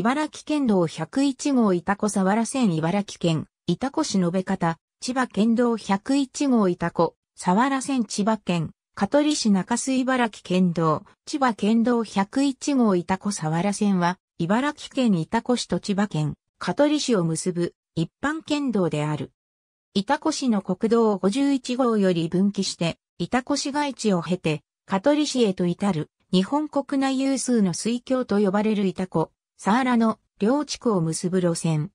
茨城県道101号いたこ沢原線茨城県、いたこ市延方、千葉県道101号いたこ、沢原線千葉県、香取市中洲茨城県道、千葉県道101号いたこ沢原線は、茨城県いたこ市と千葉県、香取市を結ぶ一般県道である。いたこ市の国道51号より分岐して、いたこ市街地を経て、香取市へと至る、日本国内有数の水橋と呼ばれるいたこ、サーラの両地区を結ぶ路線。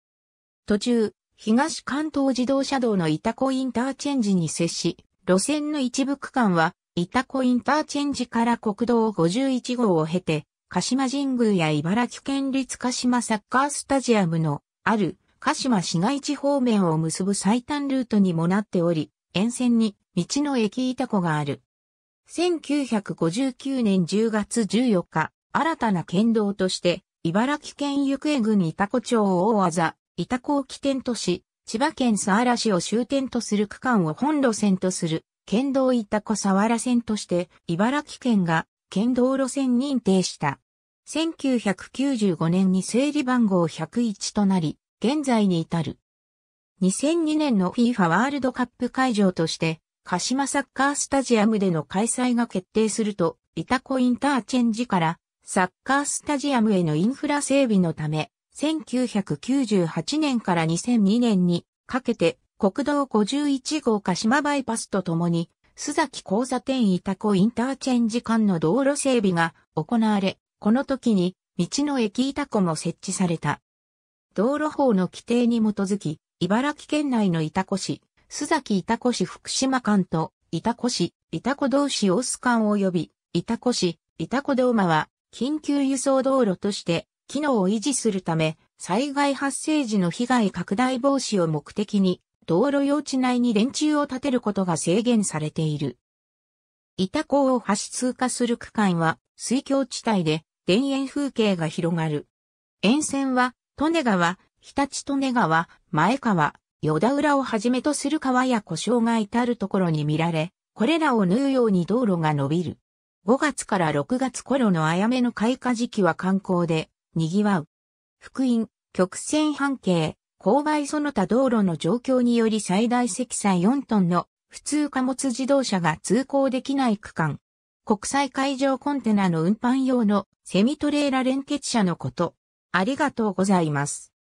途中、東関東自動車道のイタコインターチェンジに接し、路線の一部区間は、イタコインターチェンジから国道51号を経て、鹿島神宮や茨城県立鹿島サッカースタジアムのある鹿島市街地方面を結ぶ最短ルートにもなっており、沿線に道の駅イタコがある。1959年10月14日、新たな県道として茨城県行方郡板子町を大技、板子を起点とし、千葉県佐原市を終点とする区間を本路線とする、県道板子佐原線として、茨城県が県道路線認定した。1995年に整理番号101となり、現在に至る。2002年の FIFA ワールドカップ会場として、鹿島サッカースタジアムでの開催が決定すると、板子インターチェンジからサッカースタジアムへのインフラ整備のため、1998年から2002年にかけて国道51号鹿島バイパスとともに、須崎交差点イタコインターチェンジ間の道路整備が行われ、この時に道の駅イタコも設置された。道路法の規定に基づき、茨城県内のイタコ市、須崎イタコ市福島間と、イタコ市、イタコ同市大須間及び、イタコ市、イタコ道間は、緊急輸送道路として機能を維持するため、災害発生時の被害拡大防止を目的に、道路用地内に電柱を建てることが制限されている。板港を橋通過する区間は、水郷地帯で、田園風景が広がる。沿線は、利根川、日立利根川、前川、与田浦をはじめとする川や故障が至るところに見られ、これらを縫うように道路が伸びる。5月から6月頃のあやめの開花時期は観光で、賑わう。福音、曲線半径、勾配その他道路の状況により最大積載4トンの普通貨物自動車が通行できない区間。国際海上コンテナの運搬用のセミトレーラ連結車のこと。ありがとうございます。